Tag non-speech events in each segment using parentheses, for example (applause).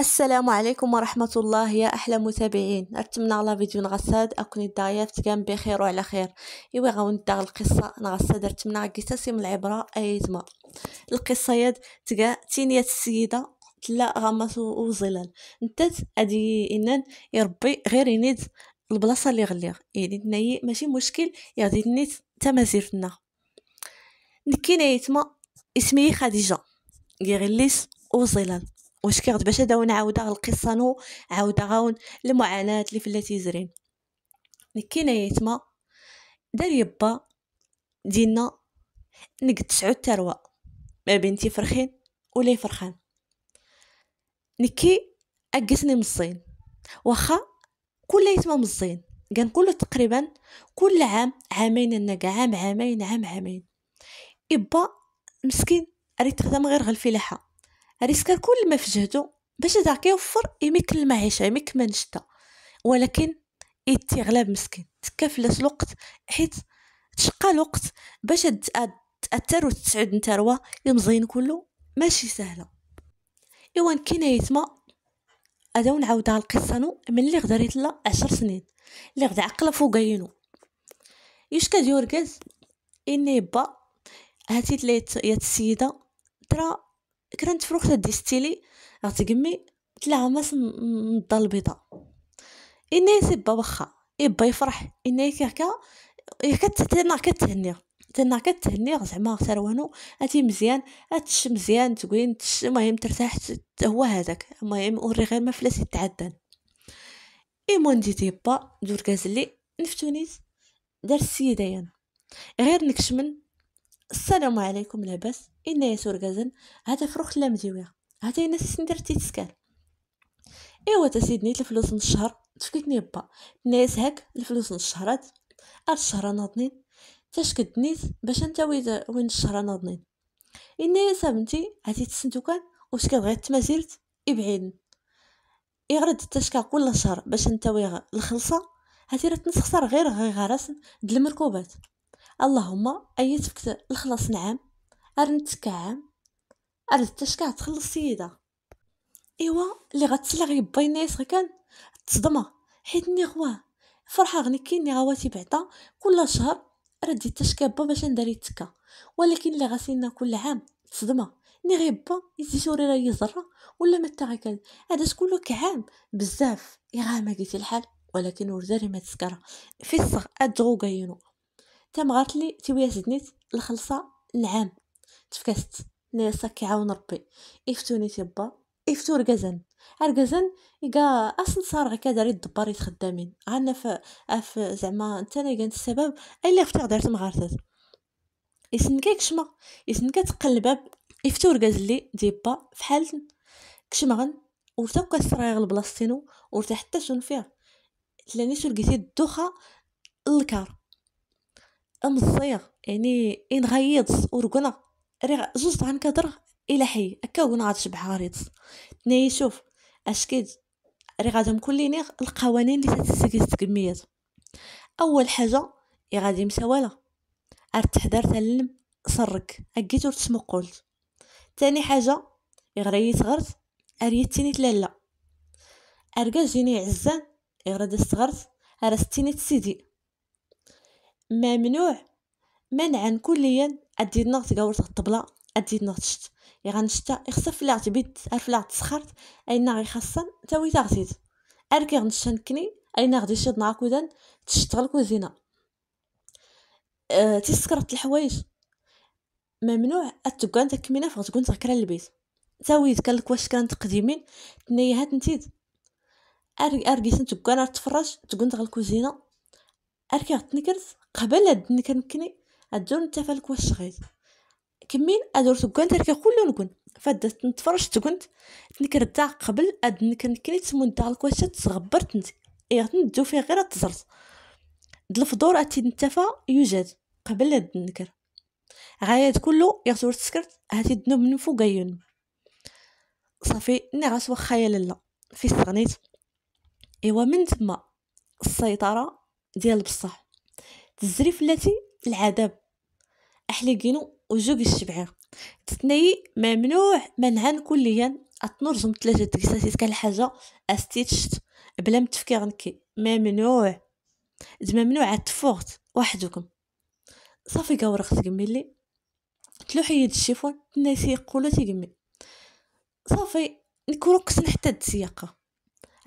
السلام عليكم ورحمة الله يا أحلى متابعين أتمنى على فيديو نغساد أكون الضيافت كان بخير وعلى خير غاون غندار القصة نغساد أتمنى قصصي من العبرة أيتما القصة يد تقا تينية السيدة تلا غمس وظلال نتات أدي إنان يربي غير ينيد البلاصة اللي غليغ يعني تنايي ماشي مشكل يغدي نيت تمازيرتنا نكينا يتما اسمي خديجة غير ليس وظلال واش كيغد باش هذا ونعاود القصه نو عاود غاون المعاناه اللي التي زرين نكينا يتما دار يبا ديالنا نقد تسعود تروى ما بنتي فرخين ولا يفرخان نكي اقسني من الصين واخا كل يتما من الصين كنقولو تقريبا كل عام عامين النقا عام عامين عام عامين يبا مسكين ريت تخدم غير غلفي لحا ريسك كل ما في جهده باش هذا كيوفر يمكن المعيشه يمكن نشتا ولكن ايتي غلاب مسكين تكافلاش الوقت حيت تشقى الوقت باش تاثر وتسعد نتا يمزين كله ماشي سهله ايوا يتما ما هذا على القصه نو من اللي غدا لا سنين اللي غدا عقله فوق عينو يشكا كدير إني با يبا هاتي ليت يا السيده ترى كرانت فروخته ديستيلي غتقمي تلا عماس الدار البيضاء إني سيبا واخا إبا يفرح إني كيكا كتهنا كتهني تنا كتهني زعما تروانو أتي مزيان أتش مزيان تقولين المهم ترتاح هو هذاك المهم وري غير ما فلاس يتعدل مون ديتي با دور كازلي نفتونيت دار السيدايان غير نكشمن السلام عليكم لاباس انا يا غازن هذا فروخ لا مديويا هذا الناس سندر تيتسكال ايوا سيدني الفلوس من الشهر تفكيتني با ناس هاك الفلوس من الشهرات هاد الشهر ناضنين تاش كدنيت باش انت وين الشهر ناضنين انا يا بنتي هاتي كان واش كبغي تمازيرت ابعدن يغرد تاش كل شهر باش انت ويغ الخلصه هاتي راه تنسخسر غير غير غراس د المركوبات اللهم ايتك الخلاص نعم ارنتك عام ارنتاش كاع تخلص سيدة ايوا اللي غتسلا غير بينيس غير كان تصدمه حيت ني غوا فرحه غني كيني غواتي بعدا كل شهر ردي با باش ندير التكا ولكن اللي غاسينا كل عام تصدمه ني يزي شوري راه يزرى ولا ما كان هذا شكون كعام بزاف يغا ما قيتي الحال ولكن ورداري ما تسكر في الصغ ادغو غينو حتى تيويا زدنيت الخلصه العام تفكست ناسا كيعاون ربي افتوني تيبا افتو رقزن رقزن يقا اصلا صار غكا داري الدباري خدامين عنا ف اف زعما نتانا كانت السبب الا فتح دارت مغارتات يسن كيكشما تقل كتقلب افتو رقز لي ديبا فحال كشمغن ورتا كسرايغ لبلاصتينو ورتا حتى شون فيها تلاني شو لقيتي الدوخه الكار ام الصيغ يعني ان غيض ورقنا ري زوج عن كدر الى حي هكا ونا غتشبح غريض تناهي شوف اش كيد راه غادي مكليني القوانين اللي تتسكي تكميات اول حاجه اي غادي مسواله ارتحضر تلم سرك اكيتو ورتسمو قلت تاني حاجه إغريت غرت اريت تيني تلالا ارقا جيني عزان يغرد استغرت ارستيني تسيدي ممنوع منعا كليا ادي نغط قورت الطبله ادي شت اي غنشتا خصها فلاغت بيت الفلاغت تسخرت اينا غي خاصا تاوي تاغتيت اركي غنشتا نكني اينا غادي شي نهار ودان تشتغل كوزينه أه تسكرت الحوايج ممنوع اتبقى انت كمينه فغتكون تغكرا البيت تاوي قال لك واش كانت قديمين تنيا هات نتيد ارقي ارقي تنتبقى انا تفرج تكون تغل الكوزينه اركي غتنكرت قبل هاد النكر مكني غدور نتفالك واش غير كمين ادور تقنت اركي كل نكون فدت نتفرج تنكر تنكرت قبل هاد النكر مكني تمون دالك واش تصغبرت انت اي غتندو فيه غير تزرت الفضور اتي نتفا يوجد قبل هاد النكر غايات كله يغتور تسكرت هاتي دنو من فوق عيون صافي ني غاس واخا يا لالا في استغنيت ايوا من تما السيطره ديال البصح تزريف التي العذاب احلقينو وجوج الشبعه تتني ممنوع منعا كليا اتنرزم ثلاثه تكساتيت كان الحاجه استيتشت بلا متفكير غنكي ممنوع ممنوع تفوغت وحدكم صافي كورخت تقمي لي تلوحي يد الشيفون الناس يقولوا تيقمي صافي نكروكس كسن حتى السياقه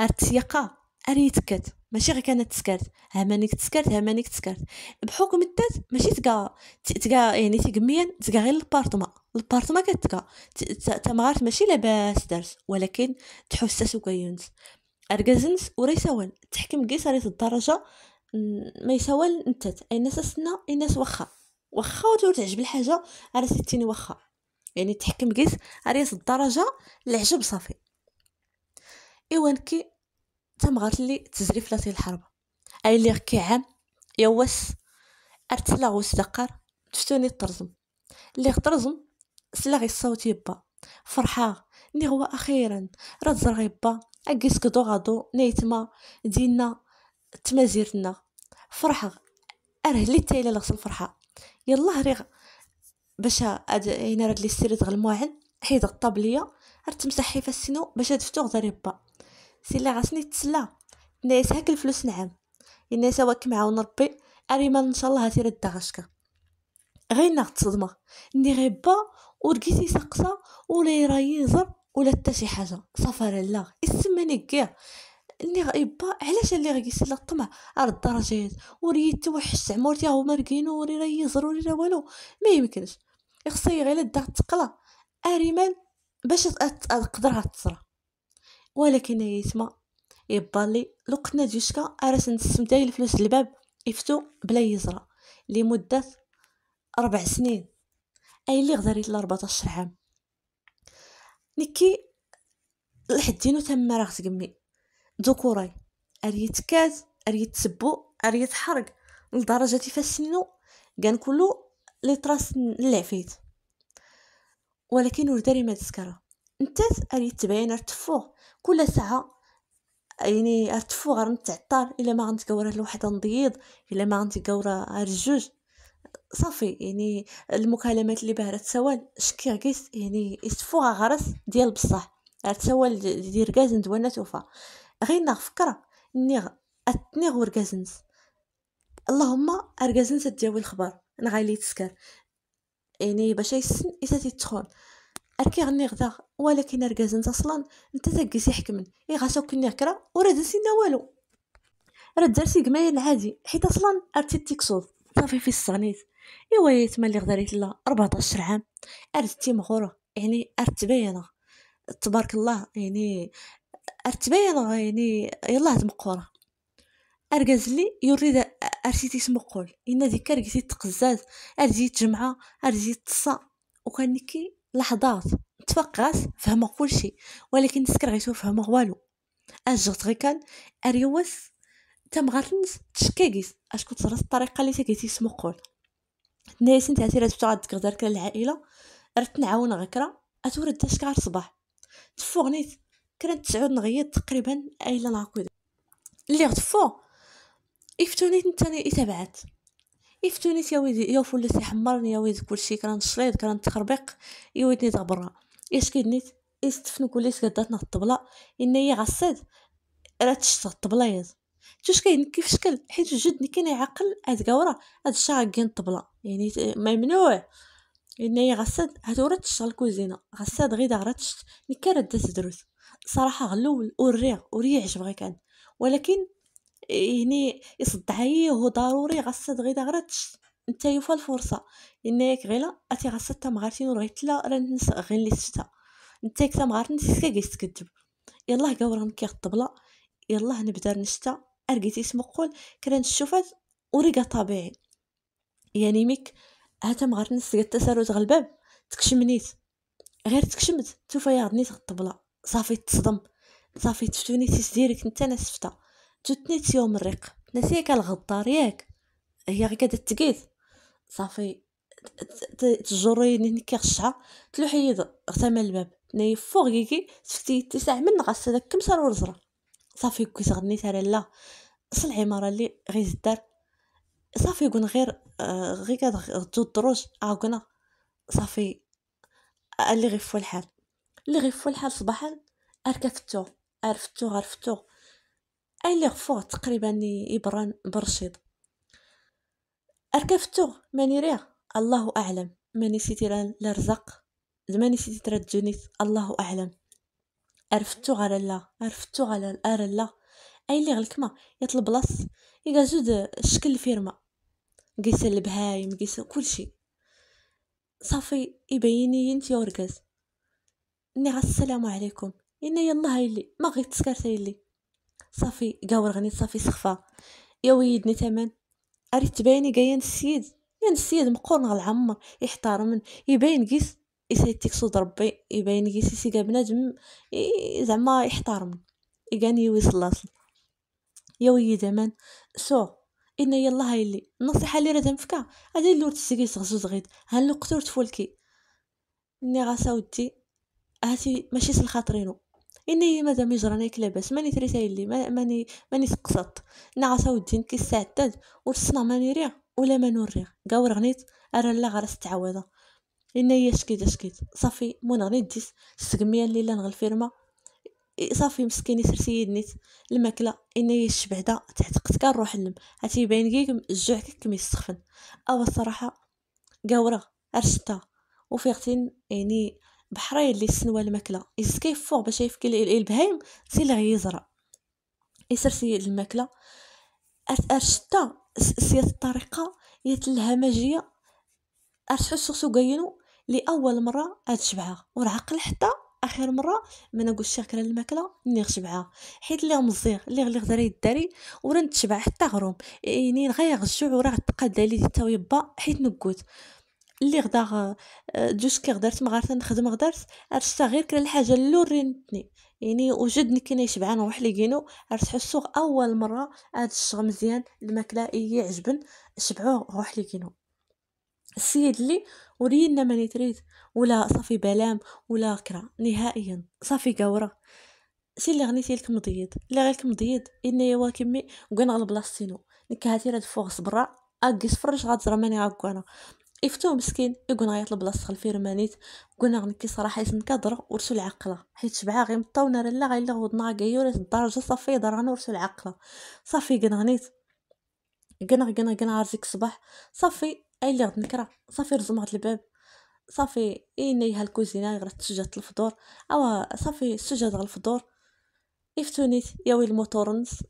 السياقه اريتكات ماشي غير كانت تسكرت همانيك تسكرت همانيك تسكرت بحكم التات ماشي تقا تقا يعني تقميا تقا غير البارطما البارطما كتقا تمغارت ماشي لاباس دارت ولكن تحسس وكينت ارغزنس وريسوال تحكم قيسري الدرجه ما يسوال نتات اي ناس سنا اي ناس واخا واخا وتعجب الحاجه على ستيني واخا يعني تحكم قيس على الدرجه العجب صافي ايوان كي تم لي تزري فلاتي الحرب اي اللي غكي عام يوس ارتلا وسلقر تفتوني طرزم اللي غطرزم سلا الصوت يبا فرحا ني هو اخيرا رد تزرغ يبا اكيسك كدو غادو نيتما دينا تمازيرنا فرحا ارهلي تايلا لغسل فرحا يلا هريغ باش هاد هنا رد لي سيريت غلموعن حيد الطابليه ارتمسحي فاسينو السنو باش هاد فتوغ دار يبا اللي غاسني تسلا الناس هاك الفلوس نعم الناس واك معاون ربي اريمان ان شاء الله هاتي رد غشكا غير ناغ صدمة ني غيبا ورقيتي سقصة ولا يراي يزر ولا تا شي حاجه صفر لا اسمني كيا اني غيبا علاش اللي غيسلا الطمع على الدرجات وريت توحش عمرتي هما ركينو وري راه يزرو راه والو ما يمكنش خصي غير الدار تقلا اريمان باش تقدرها تصرا ولكن يتما يبالي لو قتنا ديوشكا راس نستمتع الفلوس الباب يفتو بلا يزرى لمدة أربع سنين أي اللي غدا ريت لربعطاش عام نكي لحدينو تما راه تقمي دوكوراي أريت كاز أريت سبو أريت حرق لدرجة فاسنو كان كلو لي طراس العفيت ولكن ورداري ما تسكرا نتا أريت تبين ارتفوه كل ساعه يعني ارتفو غير نتعطر الا ما غنتقاور الوحده نضيض الا ما غنتقاور الجوج صافي يعني المكالمات اللي بها تسوال شكي كيس يعني يسفوها غرس ديال بصح تسوال ديال ركاز ندوانا توفى غير نا فكره نيغ اتنيغ وركازنس اللهم ركازنس تجاوي الخبر نغالي تسكر يعني باش يسن يساتي تخون اركي غني غدا ولكن اركاز انت اصلا انت تاكيس حكم اي غاسو كني هكرا ورا دسينا والو راه درتي سي العادي حيت اصلا ارتي تيكسوض صافي في الصغنيت ايوا يا تما اللي غداريت لا 14 عام ارتي مغوره يعني ارت باينه تبارك الله يعني ارت باينه يعني يلاه تمقوره أركاز لي يريد ارسيتي تمقول ان ديك ارجيتي تقزاز ارجيتي تجمعه ارجيتي تصا وكان نكي لحظات فهم كل كلشي ولكن نسكر غيتو فهم والو اش غي كان اريوس تم غاتنس تشكيكيس اش كنت الطريقه اللي تاكيتي سمقول ناس انت عتيرات بتاع تقدر دارك العائله رت نعاون غكرا اتورد داش كار صباح تفوغنيت كانت تسعود نغيط تقريبا ايلا ناكود اللي غتفو افتونيت نتاني اتابعت يفتونيت يا ويدي يا فلت يحمرني يا ويدي كلشي كنشريد كنتخربق يا ويدي دبرا اش كيدنيت استفن قدات قداتنا الطبله هي غصيد راه تشت الطبله ياز توش كاين كيف شكل حيت جدني كاين عقل هاد قورا هاد الشاغ كاين الطبله يعني ممنوع هي غصد هاد ورا تشتغل الكوزينه غصد غير دار تشت نكره دات دروس صراحه غلول وريع وريعش بغي كان ولكن يعني يصدع عليه هو ضروري غصد غير غير انت يوفى الفرصه لان ياك غيلا اتي غصد تم غارتين ورغيت لا راه نس غير اللي شتا انت كتا مغارتني تسكا كي تكذب يلاه قاورهم كيغطبلا يلاه نبدا نشتا ارقيتي تمقول كران الشوفات وريقه طبيعي يعني ميك هاتا مغارتني تسكا التسارت غالباب تكشمنيت غير تكشمت توفا غنيت الطبلة صافي تصدم صافي تفتوني تيس ديريكت نتا انا سفته توتنيت يوم الريق نسيك الغطار ياك هي غير كادا تقيد صافي تجريني كيغشها تلوحيد غتما الباب ناي فوق كيكي تفتي تسع من غاس داك كم سار ورزرا صافي كي غني ترى لا اصل العماره اللي غي الدار صافي كون غير آه، غير كتغدو الدروج عاوكنا صافي اللي غيفو الحال اللي غيفو الحال صباحا اركفتو عرفتو عرفتو اي لي غفوه تقريبا يبران برشيد اركفتو ماني ريا الله اعلم ماني سيتي لا رزق زماني سيتي ترى الله اعلم عرفتو على لا عرفتو الار لا اي لي غلكما يطلب بلاص يقا زود شكل الفيرما قيس البهايم قيس كلشي صافي يبيني ينتي ورقاز ني السلام عليكم إني يلا هايلي ما غيت تسكرت هايلي صافي قاور غنيت صافي سخفه يا ويدني تمن اريد تبيني جايه السيد يا السيد مقورن غالعمر يحترمن يبين كيس يسيد صود ربي يبين كيس يسيقى بنادم زعما يحترمن يقاني يوصل لاصل يا ويد امان سو ان يلا هاي اللي النصيحه اللي راه تنفكا هادي اللي تسقي غزوز غيد هان قطور قتور تفولكي إني غاسا ودي هاتي ماشي سلخاطرينو اني ماذا مجرانيك كلاباس ماني تريتا اللي ماني ماني سقسط ودين كي نكيسعدد ورسنا ماني ريع ولا ما نوريغ قاور غنيت ارى لا غرس تعوضه اني شكيت شكيت صافي مون غنيت ديس السقميه اللي لنغ الفيرما صافي مسكيني سرسي يدنيت الماكله اني الشبعده تعتقت كان روح اللم عتي يبين كيك الجوع كيك يسخفن او الصراحه قاوره ارشتا وفيغتين يعني بحرين اللي سنوا الماكله إذا كيفوغ باش يفكي البهايم سي لا غيزرع يسر سيد الماكله ارشتا سي الطريقه الهمجيه ارشحو السوسو قينو لاول مره اتشبعها ورعقل حتى اخر مره ما نقول شكرا الماكله ني غشبعها حيت اللي مزيغ اللي غلي غدر يداري ورا نتشبع حتى غروم يعني غير غشوع وراه تقاد لي حتى يبا حيت نقوت اللي غدا دوش آه، كي غدرت ما غارت نخدم غدرت عرفت غير كلا الحاجه اللور رينتني يعني وجدني كنا يشبعان نروح لي كينو عرفت حسو اول مره هاد الشغل مزيان الماكله يعجبن شبعو روح لي كينو السيد اللي ورينا ما نتريد ولا صافي بلام ولا كرا نهائيا صافي قورة سي اللي غنيتي لك مضيد اللي غيرك مضيد ان يوا كمي وكان غلب لاستينو نكهاتي راه فوق صبرا اكيس فرج غتزرى ماني انا افتو مسكين يقول غيطلب خلفي رمانيت قلنا غنكي صراحه اسم كضرة ورسو العقله حيت شبعا غير مطونه لا لا غوضنا كايور الدرجه صافي درانا ورسو العقله صافي قلنا غنيت قلنا قلنا قلنا عرسك الصباح صافي اي اللي غد نكره صافي رزمات الباب صافي اينيها الكوزينه غير تسجد الفطور اوا صافي سجد الفطور افتونيت ياوي الموتورنس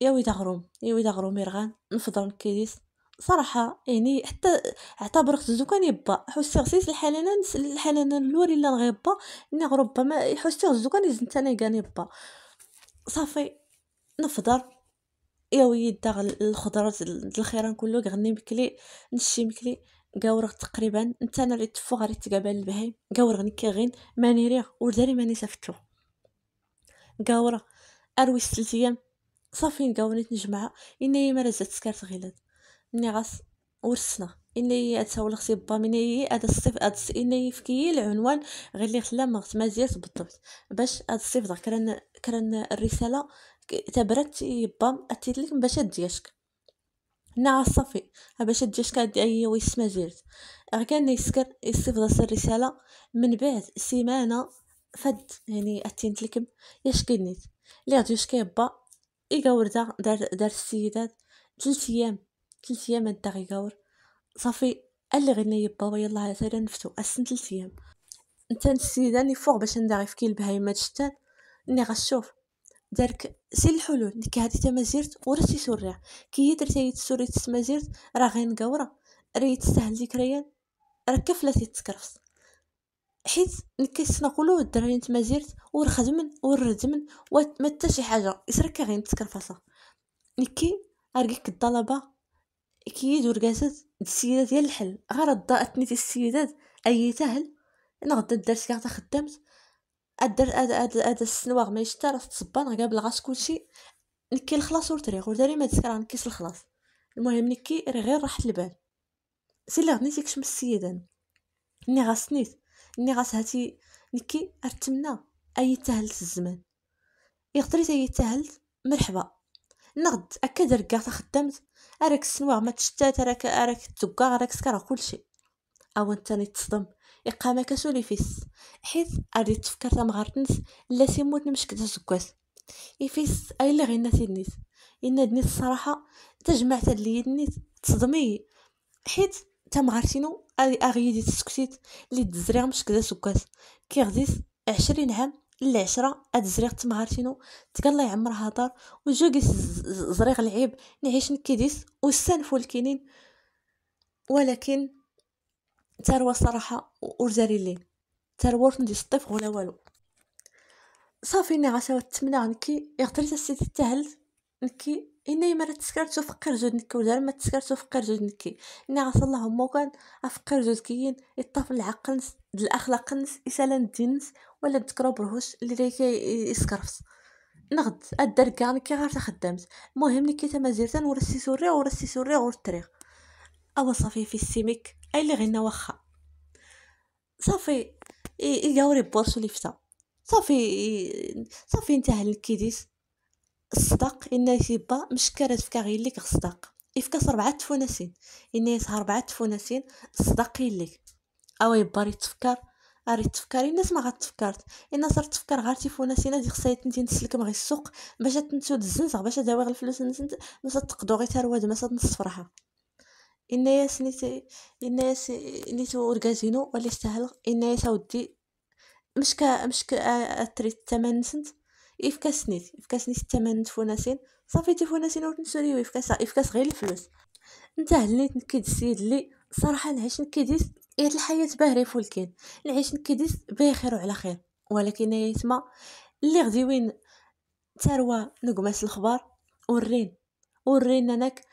ياوي دغروم ياوي دغروم يرغان نفضل كيديس صراحه يعني حتى اعتبر خصو كان يبا حسي غسيس الحالانة الحالنا الاول الا غيبا اني ربما حسي غزو كان يزن تاني كان يبا صافي نفضر يا داغ الخضرات الخيران كله غني مكلي نشي مكلي قاور تقريبا انت انا اللي تفو غير تقابل البهايم قاور غني غين ماني ريغ ورداري ماني سافتو قاور اروي ست ايام صافي نقاوني نجمع اني مرزت سكارت غيلاد ملي غاس ورسنا اني اتسول خصي با مني هذا الصيف هذا اني فكي العنوان غير اللي خلا ما مزيات بالضبط باش هذا الصيف ضغ كران كران الرساله تبرت يبا اتيت لك باش أدياشك نا صافي باش دياشك هادي اي ويس مازيرت غير كان يسكر يصيفط الرساله من بعد سيمانه فد يعني اتينت لكم ياش كنيت لي غادي كيبا اي غوردا ورده دار دار السيدات 3 ايام ثلاث ايام هاد غيكاور صافي قال لي غنيا بابا يلا على سيرة نفتو اسن ثلاث ايام نتا السيده اللي فوق باش نداغي في كيل البهايمات شتان ني غشوف دارك سي الحلول ديك هادي تمازيرت ورسي سي كي هي درتي تسوري تسمازيرت راه غير نقاورا راه تستاهل ذكريات راه كفله تتكرفس حيت نقولو الدراري تمازيرت ورخدمن وردمن وما حتى شي حاجه يسرك غير نتكرفصه نكي ارقيك الطلبه اكيد ورقات السيدات ديال الحل غرض ضاءت نيت السيدات اي تهل انا غدا درت كاع خدامت ادر اد اد اد السنواغ ما يشتا راه تصبان غير غاش كلشي نكي الخلاص والطريق وداري ما تسكر نكيس الخلاص المهم نكي راه غير راحت البال سي لا غنيتي كشم السيدان ني غاسنيت ني هاتي نكي ارتمنا اي تهلت الزمان يقدري تاهلت مرحبا نغد اكا كاع خدامت راك السنوع ما تشتات راك راك تكا راك سكر كلشي او انت تصدم اقامه كسولي فيس حيث اري تفكر تاع مغارتنس لا سيموت نمشك تا زكاس يفيس اي لي غينا سيدنيس ان دنيس الصراحه تجمعت تا اللي يدنيت تصدمي حيت تا مغارتينو اري اغيدي تسكتيت لي تزريغ مشك تا سكاس كي غديت عشرين عام العشرة هاد الزريق شنو تقال يعمر هضر وجوقي زريق العيب نعيش نكيديس والسنفو الكينين ولكن تروى صراحة ورزاري الليل تروى فندي الطيف ولا والو صافي نعاشا غاشا تمنى نكي يغتري تسيتي تهل نكي إنا يما تسكرت وفقر نكي ودار ما تسكرت وفقر نكي إنا الله اللهم وكان أفقر كيين يطاف العقل الأخلاق نس إسالة الدينس ولا تكرو برهوش اللي رايك يسكرفس نغد الدار كاع كي غير تخدمت المهم لي كي تمازيرتان ورسي سوري ورسي سوري ور الطريق أوا صافي في السيميك أي اللي غينا واخا صافي يقاوري بورسو لي فتا صافي صافي انتهى الكيديس الصدق إن يبا مش كارت فكا غير ليك الصدق يفكاس ربعة تفونسين إن يسها ربعة تفونسين الصدق يليك أو يبا ريت تفكر اريد تفكر الناس ما تفكرت إن صرت تفكر غير تيفوناسين هادي خصها تنتي نسلك غير السوق باش تنسو الزنزغ باش داوي غير الفلوس نسنت ما تقدو غير ترواد ما تنصفرها الناس نيت الناس نيت ورقازينو ولا يستاهل الناس اودي مش كا مش كا الثمن نسنت افكاس نيت افكاس نيت الثمن تفوناسين صافي تفوناسين تنسوري و افكاس افكاس غير الفلوس انت هليت نكيد السيد اللي صراحه نعيش نكيديس يا الحياه باهري فولكين نعيش نكيديس بخير وعلى خير ولكن يا يتما اللي غدي وين تروى نقماس الخبار ورين ورين انك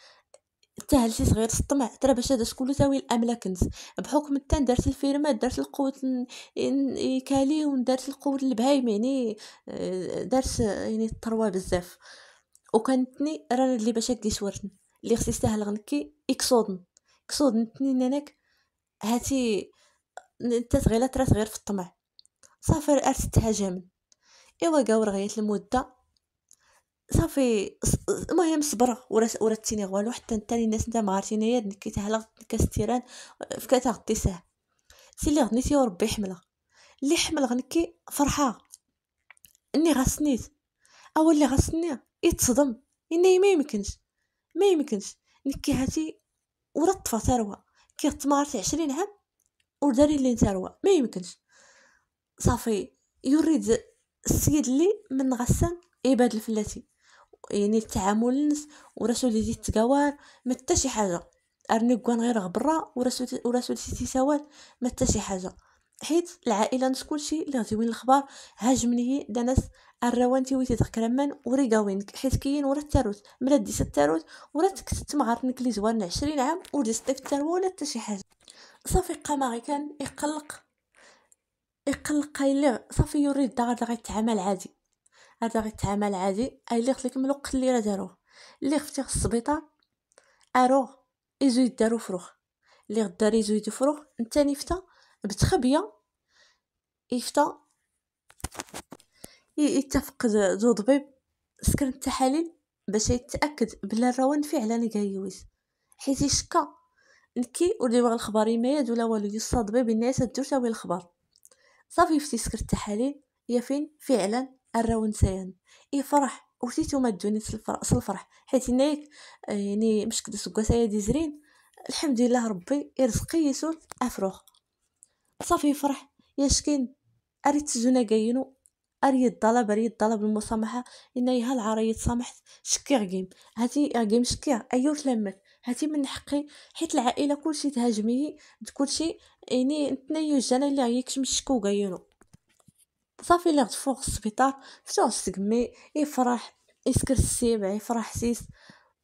شي صغير الطمع ترى باش هذا شكون تاوي الاملا كنت بحكم التان دارت الفيرما دارت القوت و دارت القوت البهايم يعني آه، دارت يعني الطروا بزاف وكانتني رانا اللي باش هكدي شورتن اللي خصي يستاهل غنكي يكسودن اكسودن تني اناك هاتي انت صغيره ترى صغير في الطمع صافي ارست جامد ايوا قاور غيت المده صافي المهم صبر ورات وراتيني والو حتى الثاني الناس نتا ما عرفتيني دنكيت على كاستيران فكات ساه سي لي غنيتي وربي حمله اللي حمل غنكي فرحه اني غسنيت او اللي غسني يتصدم اني ما يمكنش ما يمكنش نكي هاتي ورطفه ثروه كي تمارتي عشرين عام وداري لي ثروه ما يمكنش صافي يريد السيد اللي من غسان يبادل فلاتي يعني التعامل الناس ورسول دي التقوار ما حتى شي حاجه ارني كون غير غبره ورسول ورسول تيساوات ما حتى شي حاجه حيت العائله نس كلشي اللي غادي وين الاخبار هاجمني دانس الروان تيويتي تقرمان وريغاوينك حيت كاين ورا التاروت ملا ديس التاروت ورا تكتت معرنك لي زوان 20 عام ودي سطيف التروه ولا حتى شي حاجه صافي قام كان يقلق يقلق قايل صافي يوري الدار غيتعامل عادي هذا غيتعامل عادي اي اللي خصو من الوقت اللي راه داروه اللي خفتي في السبيطار اروه يزو يدارو فروخ اللي غدا يزو يدو فروخ انت نفتا بتخبيه يفتا يتفقد ذو طبيب سكر التحاليل باش يتاكد بلا الروان فعلا كايوز حيت يشكى نكي ولي واغ الخبر يميد ولا والو يصاد طبيب الناس تدور تاوي الخبر صافي فتي سكر التحاليل يا فين فعلا الرونسان يفرح وسيتو ما دوني الفرح حيت نيك آه، يعني مش كدا سكاسايا دي زرين الحمد لله ربي يرزقي يسول افروخ صافي فرح يشكين اريد تزونا جاينو اري طلب اري طلب المسامحه ان هل العرية سامحت شكي غيم هاتي غيم شكي ايو تلمت هاتي من حقي حيت العائله كلشي تهاجمي كلشي يعني نتنيو جانا اللي غيكشم الشكو غيرو صافي لعبت فوق السبيطار فتو السقمي يفرح يسكر السيبع يفرح سيس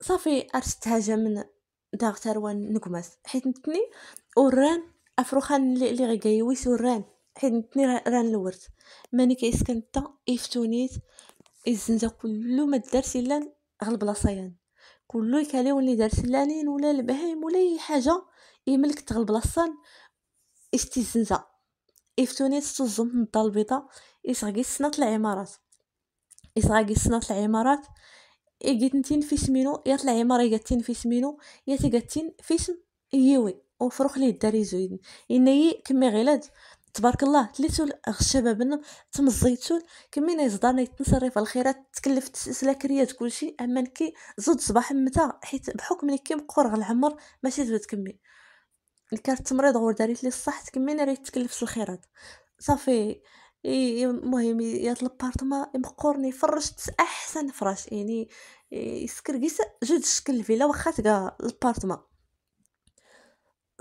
صافي ارست حاجه من داغ تروان نكمس حيت نتني وران افروخان اللي اللي غيقيويس وران حيت نتني ران الورد ماني كيسكن تا يفتونيت الزنزه كلو ما دارت الا غلب لاصيان كلو يكالي اللي دار سلانين ولا البهيم ولا اي حاجه يملك تغلب لاصان الزنزه إفتونيت تزمت الضلبيطة إسغي سنة العمارات إسغي سنة العمارات إجتنتين في سمينو يا عمارة يجتين في سمينو يا تجتين في سم يوي وفروخ لي الداري زويد إني كمي غلاد تبارك الله تليتول الشباب تمزيتول كمي يصدرنا يتنصرف الخيرات تكلف تسلسله كريات كلشي اما كي زود صباح متى حيت بحكم نكي مقرغ العمر ماشي زود تكمل الكارت كانت غور داريت لي الصح تكمينا راه يتكلف الخيرات صافي المهم يات لابارتما مقورني فرشت احسن فراش يعني قيس جد شكل الفيلا واخا تقا لابارتما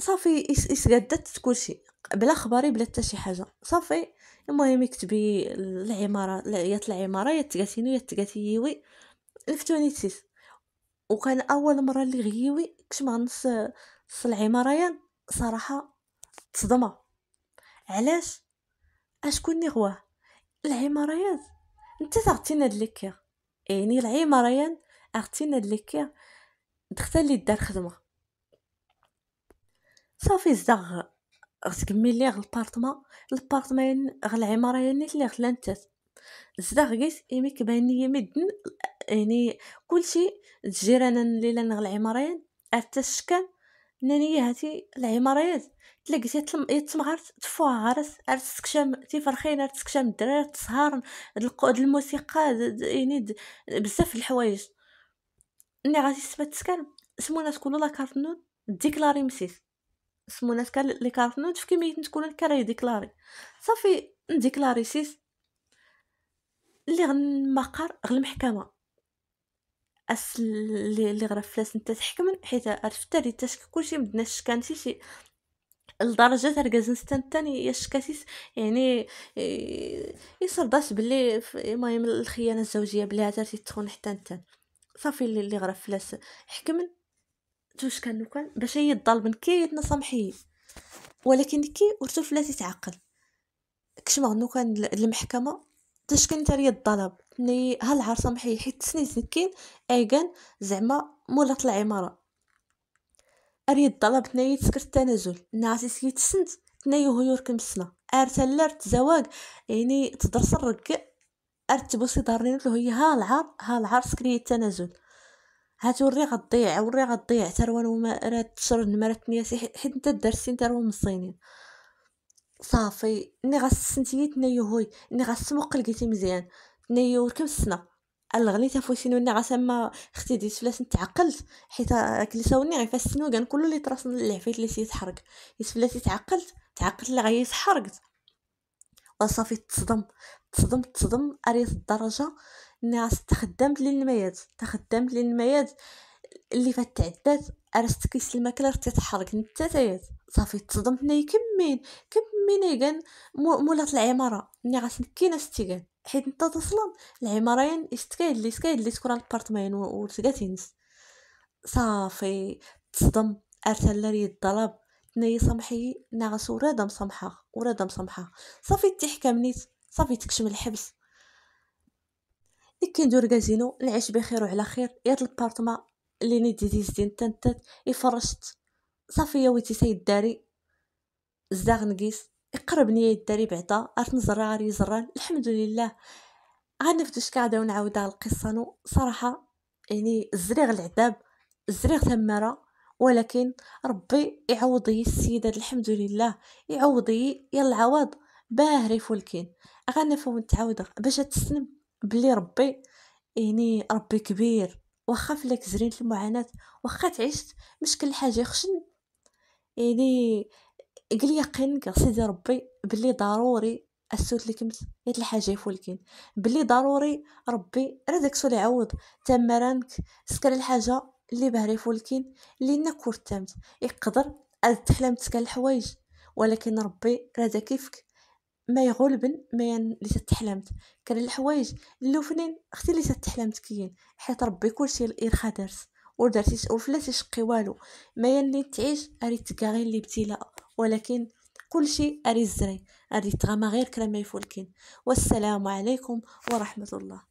صافي يسقدت كلشي بلا خباري بلا حتى شي حاجه صافي المهم يكتبي العماره يات العماره يا تقاتينو يا تقاتيوي لفتوني تسيس وكان اول مره اللي غيوي كنت مع نص العماره صراحه تصدمه علاش اشكون غواه العماريات انت تغتينا هاد ليكير يعني العماريان اغتينا هاد ليكير لي دار خدمه صافي زدغ غتكمل لي غ البارطما البارطما غ العماره يعني اللي انت زدغ قيس ايمي كبان لي مدن يعني كلشي الجيران اللي لان غ العماره ارتاش الشكل هاتي العماريات تلاقيت يتم يتمغرس تفوها تفوا عرس عرس تكشم تيفرخين عرس تكشم الدراري تسهر الموسيقى يعني بزاف الحوايج ني غادي تثبت سمو سمونا تكون لا نود ديكلاري مسيس سمونا تكال لي نود في كمية تكون كاري ديكلاري صافي نديكلاري سيس لي غنمقر غل المحكمه اس اللي فلاس نتا تحكم حيت عرفت اللي تشك كلشي مدنا شكانتي شي لدرجه تركز نستان تاني يا الشكاتيس يعني (hesitation) يصرداش باللي المهم الخيانه الزوجيه بلي عترتي تخون حتى نتا صافي اللي اللي فلاس حكمن توش كان كان باش هي الظالمن كي يتنصمحي ولكن كي ورتو فلاس يتعقل كشما غنو كان المحكمه تشكن ليا الطلب ني ها العار سامحي حيت سني زكين ايغان زعما مولات العماره اريد طلب تناي تسكر التنازل ناسي سي تسنت تناي هيور كمسنا ارتلر تزواج يعني تدرس الركع ارتبوسي دارين له هي ها العار ها العار سكري التنازل هاتوري غضيع وري غضيع تروان وما رات تشر نمرت نياسي حيت نتا دارسين تروان مصينين صافي ني غسنتي تناي هوي ني غسموق لقيتي مزيان نيو كم سنه الغني تفوسينونا غا سما اختي ديت فلاس نتعقلت حيت ساوني غير فاس سنو كان كلو اللي طراس العفيت اللي تيتحرق ديت فلاسي تعقلت تعقلت اللي غير تحرقت وصافي تصدم تصدم تصدم اريت الدرجه ناس تخدمت للميات تخدمت للميات اللي فات تعدات ارست كيس الماكله رتي تحرق نتا صافي تصدمت ناي كمين كمين كان مولات العماره ني غاسنكينا ستيغان حيت انت تصلا العمارين اشتكاي اللي اشتكاي اللي تكون الابارتمان و تنس صافي تصدم ارسل لي الضرب تناي سامحي ناغس وراده مسامحه وراده مسامحه صافي تحكى صافي تكشم الحبس لكن كندور كازينو نعيش بخير وعلى خير ياد البارتما اللي نيدي زيزدين تنتات يفرشت صافي يا ويتي سيد داري زاغ نقيس يقرب نية الدري بعدا عرفت نزرع عاري يزران الحمد لله غنفدش كعدا ونعاودها القصة نو صراحة يعني الزريغ العذاب الزريغ ثمارة ولكن ربي يعوضي السيدة الحمد لله يعوضي يلا عوض باه ريف ولكن فهم تعاود باش تسلم بلي ربي يعني ربي كبير واخا فلك زرين المعاناة واخا تعيشت مشكل حاجة خشن يعني قال يقين سيدي ربي بلي ضروري السوت اللي كمس هاد الحاجه يفولكين بلي ضروري ربي راه داك السؤال يعوض تمرانك سكر الحاجه اللي بهري فولكين لينا كورتامت يقدر تحلم تسكر الحوايج ولكن ربي راه كيفك ما يغلبن ما ين... اللي تتحلمت كان الحوايج اللوفنين اختي اللي تتحلمت كيين حيت ربي كلشي يرخى دارس ودرتي وفلاتي شقي والو ما ين اللي تعيش كاغي غير الابتلاء ولكن كلشي شيء الزري اري تغامى غير كرا فولكين يفولكين والسلام عليكم ورحمه الله